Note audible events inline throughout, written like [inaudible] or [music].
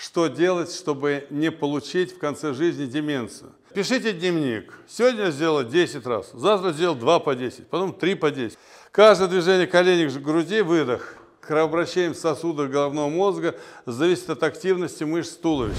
что делать, чтобы не получить в конце жизни деменцию. Пишите дневник. Сегодня сделал 10 раз, завтра сделал 2 по 10, потом 3 по 10. Каждое движение коленей к груди, выдох. Кровообращение в сосудах головного мозга зависит от активности мышц туловища.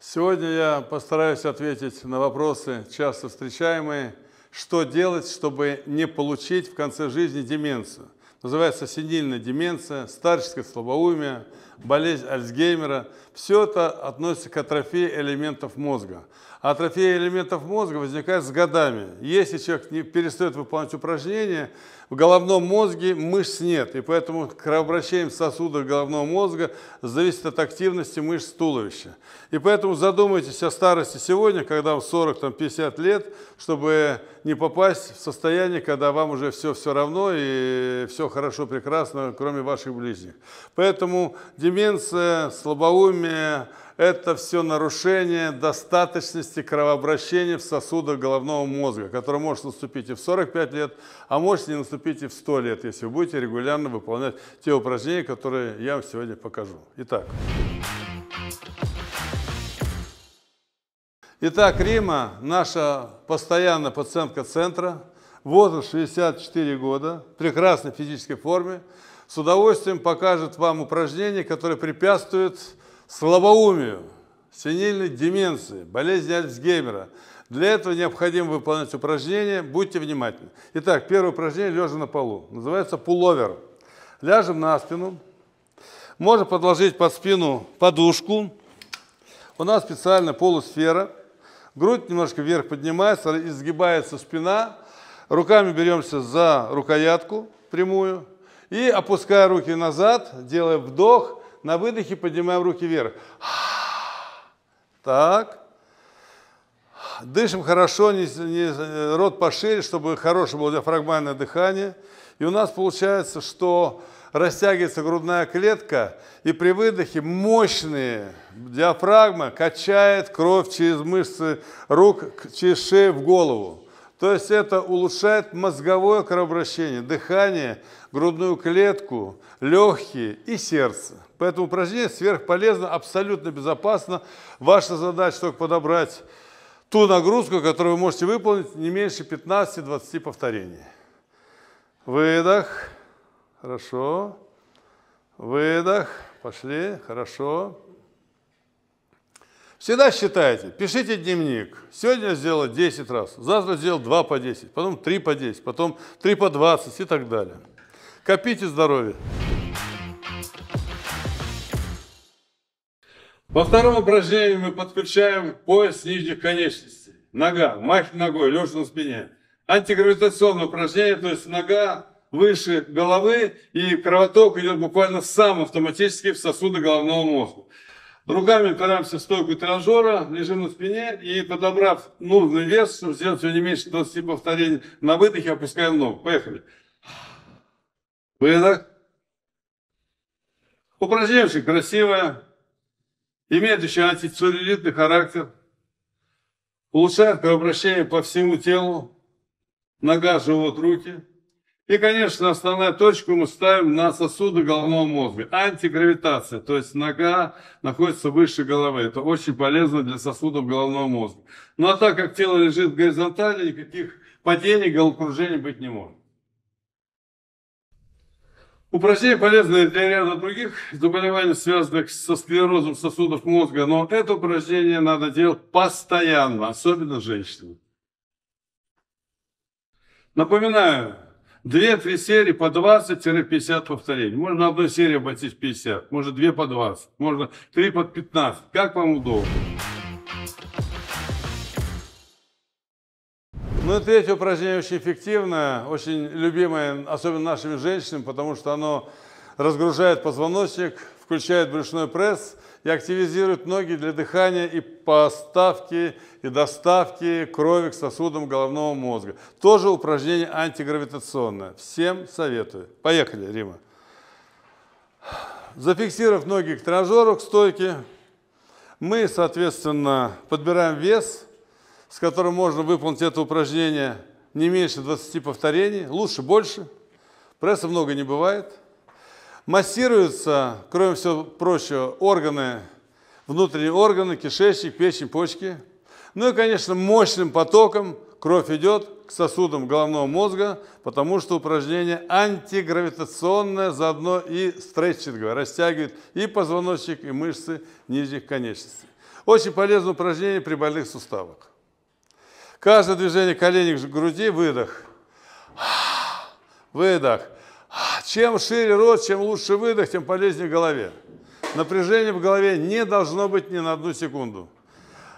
Сегодня я постараюсь ответить на вопросы, часто встречаемые, что делать, чтобы не получить в конце жизни деменцию называется синильная деменция, старческое слабоумие, болезнь Альцгеймера. Все это относится к атрофии элементов мозга. Атрофия элементов мозга возникает с годами. Если человек не перестает выполнять упражнения, в головном мозге мышц нет, и поэтому кровообращение в сосудах головного мозга зависит от активности мышц туловища. И поэтому задумайтесь о старости сегодня, когда вам 40-50 лет, чтобы не попасть в состояние, когда вам уже все все равно и все хорошо, прекрасно, кроме ваших ближних. Поэтому деменция, слабоумие – это все нарушение достаточности кровообращения в сосудах головного мозга, которое может наступить и в 45 лет, а может не наступить и в 100 лет, если вы будете регулярно выполнять те упражнения, которые я вам сегодня покажу. Итак. Итак, Рима, наша постоянная пациентка центра – возраст 64 года, в прекрасной физической форме, с удовольствием покажет вам упражнения, которые препятствуют слабоумию, синильной деменции, болезни Альцгеймера. Для этого необходимо выполнять упражнения, будьте внимательны. Итак, первое упражнение лежа на полу, называется пуловер. Ляжем на спину, можно подложить под спину подушку. У нас специальная полусфера. Грудь немножко вверх поднимается, изгибается спина – Руками беремся за рукоятку прямую и опуская руки назад, делая вдох, на выдохе поднимаем руки вверх. Так. Дышим хорошо, не, не, э, рот пошире, чтобы хорошее было диафрагмальное дыхание. И у нас получается, что растягивается грудная клетка, и при выдохе мощные диафрагма качает кровь через мышцы рук, через шею в голову. То есть это улучшает мозговое кровообращение, дыхание, грудную клетку, легкие и сердце. Поэтому упражнение сверхполезно, абсолютно безопасно. Ваша задача только подобрать ту нагрузку, которую вы можете выполнить не меньше 15-20 повторений. Выдох. Хорошо. Выдох. Пошли. Хорошо. Всегда считайте, пишите дневник. Сегодня сделал 10 раз, завтра сделал 2 по 10, потом 3 по 10, потом 3 по 20 и так далее. Копите здоровье. Во втором упражнении мы подключаем пояс нижних конечностей. Нога, махи ногой, лежа на спине. Антигравитационное упражнение, то есть нога выше головы, и кровоток идет буквально сам автоматически в сосуды головного мозга. Руками опираемся в стойку тренажера, лежим на спине и, подобрав нужный вес, чтобы сделать не меньше 20 повторений, на выдохе опускаем ногу. Поехали. Выдох. Упражнение очень красивое, имеет еще антицеллюлитный характер, улучшает кровообращение по всему телу, нога, живот, руки – и, конечно, основная точка мы ставим на сосуды головного мозга. Антигравитация, то есть нога находится выше головы. Это очень полезно для сосудов головного мозга. Ну а так как тело лежит горизонтально, никаких падений, головокружений быть не может. Упражнение полезны для ряда других заболеваний, связанных со склерозом сосудов мозга, но это упражнение надо делать постоянно, особенно женщинам. Напоминаю, Две-три серии по 20-50 повторений. Можно на одной серии обойтись 50, может две по 20, можно три по 15, как вам удобно. Ну и третье упражнение очень эффективное, очень любимое, особенно нашими женщинами, потому что оно разгружает позвоночник, включает брюшной пресс – и активизирует ноги для дыхания и поставки и доставки крови к сосудам головного мозга. Тоже упражнение антигравитационное. Всем советую. Поехали, Рима. Зафиксировав ноги к тренажеру, к стойке, мы, соответственно, подбираем вес, с которым можно выполнить это упражнение не меньше 20 повторений, лучше больше. Пресса много не бывает – Массируются, кроме всего прочего, органы, внутренние органы, кишечник, печень, почки. Ну и, конечно, мощным потоком кровь идет к сосудам головного мозга, потому что упражнение антигравитационное заодно и стретчинговое, растягивает и позвоночник, и мышцы нижних конечностей. Очень полезное упражнение при больных суставах. Каждое движение коленей к груди – выдох. Выдох. Чем шире рот, чем лучше выдох, тем полезнее голове. Напряжение в голове не должно быть ни на одну секунду.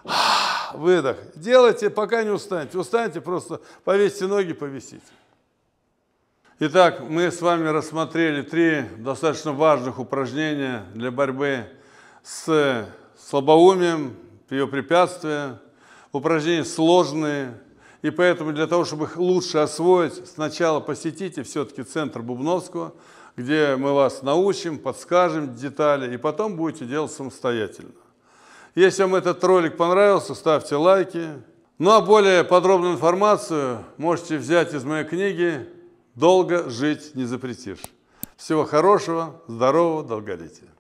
[sighs] Выдох. Делайте, пока не устанете. Устанете, просто повесьте ноги, повесите. Итак, мы с вами рассмотрели три достаточно важных упражнения для борьбы с слабоумием, ее препятствия. Упражнения сложные, и поэтому для того, чтобы их лучше освоить, сначала посетите все-таки центр Бубновского, где мы вас научим, подскажем детали, и потом будете делать самостоятельно. Если вам этот ролик понравился, ставьте лайки. Ну а более подробную информацию можете взять из моей книги «Долго жить не запретишь». Всего хорошего, здорового, долголетия.